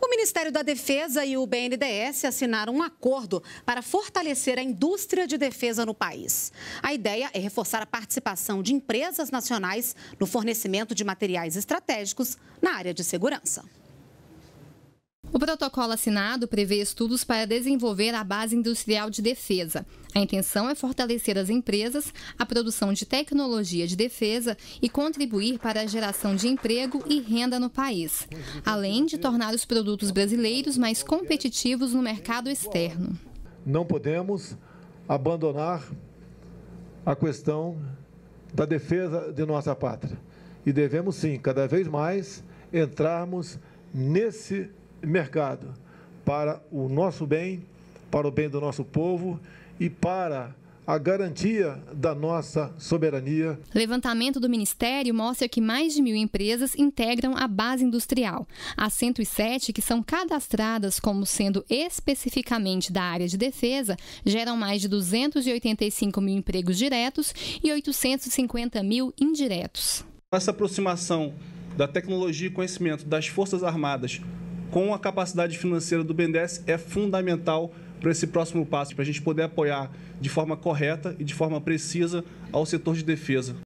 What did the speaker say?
O Ministério da Defesa e o BNDES assinaram um acordo para fortalecer a indústria de defesa no país. A ideia é reforçar a participação de empresas nacionais no fornecimento de materiais estratégicos na área de segurança. O protocolo assinado prevê estudos para desenvolver a base industrial de defesa. A intenção é fortalecer as empresas, a produção de tecnologia de defesa e contribuir para a geração de emprego e renda no país, além de tornar os produtos brasileiros mais competitivos no mercado externo. Não podemos abandonar a questão da defesa de nossa pátria. E devemos sim, cada vez mais, entrarmos nesse mercado para o nosso bem, para o bem do nosso povo e para a garantia da nossa soberania. Levantamento do Ministério mostra que mais de mil empresas integram a base industrial. As 107 que são cadastradas como sendo especificamente da área de defesa geram mais de 285 mil empregos diretos e 850 mil indiretos. Essa aproximação da tecnologia e conhecimento das Forças Armadas com a capacidade financeira do BNDES é fundamental para esse próximo passo, para a gente poder apoiar de forma correta e de forma precisa ao setor de defesa.